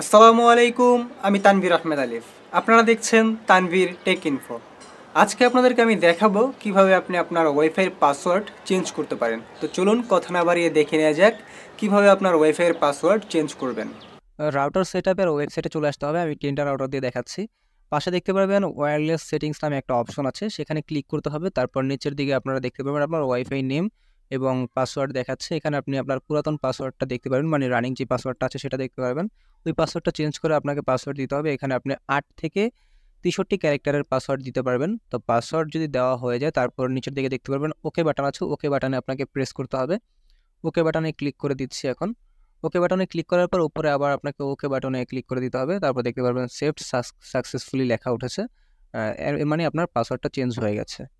আসসালামু আলাইকুম আমি তানভীর আহমেদ আলিফ আপনারা দেখছেন তানভীর টেক ইনফো আজকে আপনাদেরকে আমি দেখাবো কিভাবে আপনি আপনার ওয়াইফাইয়ের পাসওয়ার্ড চেঞ্জ করতে পারেন তো চলুন কথা না বাড়িয়ে দেখে নেওয়া যাক কিভাবে আপনার ওয়াইফাইয়ের পাসওয়ার্ড চেঞ্জ করবেন রাউটার সেট আপের ওয়েবসাইটে চলে আসতে হবে আমি তিনটা রাউটার দিয়ে দেখাচ্ছি পাশে দেখতে পারবেন ওয়্যারলেস সেটিংস নামে একটা অপশন আছে সেখানে ক্লিক করতে হবে তারপর নিচের দিকে আপনারা দেখতে পাবেন আপনার ওয়াইফাই নেম এবং পাসওয়ার্ড দেখাচ্ছে এখানে আপনি আপনার পুরাতন পাসওয়ার্ডটা দেখতে পারবেন মানে রানিং যে পাসওয়ার্ডটা আছে সেটা দেখতে পারবেন ওই পাসওয়ার্ডটা চেঞ্জ করে আপনাকে পাসওয়ার্ড দিতে হবে এখানে আপনি আট থেকে তেষট্টি ক্যারেক্টারের পাসওয়ার্ড দিতে পারবেন তো পাসওয়ার্ড যদি দেওয়া হয়ে যায় তারপর নিচের দিকে দেখতে পারবেন ওকে বাটন আছে ওকে বাটনে আপনাকে প্রেস করতে হবে ওকে বাটনে ক্লিক করে দিচ্ছি এখন ওকে বাটনে ক্লিক করার পর উপরে আবার আপনাকে ওকে বাটনে ক্লিক করে দিতে হবে তারপর দেখতে পারবেন সেফ সাকসেসফুলি লেখা উঠেছে মানে আপনার পাসওয়ার্ডটা চেঞ্জ হয়ে গেছে